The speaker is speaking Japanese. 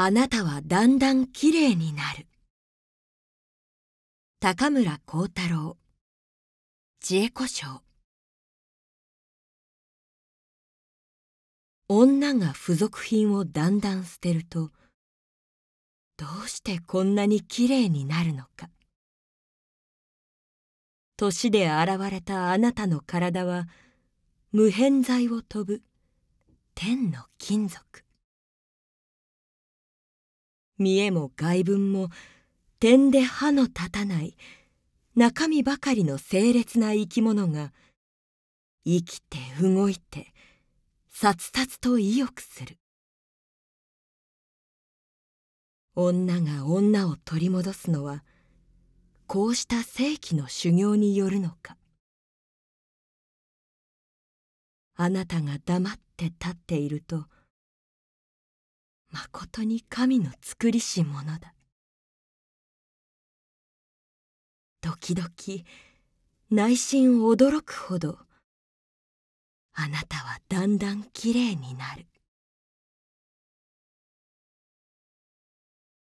あなたはだんだん綺麗になる。高村光太郎知恵子賞女が付属品をだんだん捨てるとどうしてこんなに綺麗になるのか年で現れたあなたの体は無偏在を飛ぶ天の金属見えも外文も点で歯の立たない中身ばかりの清烈な生き物が生きて動いてさつさつと意欲する女が女を取り戻すのはこうした正規の修行によるのかあなたが黙って立っていると「まことに神の作りし者だ時々内心驚くほどあなたはだんだんきれいになる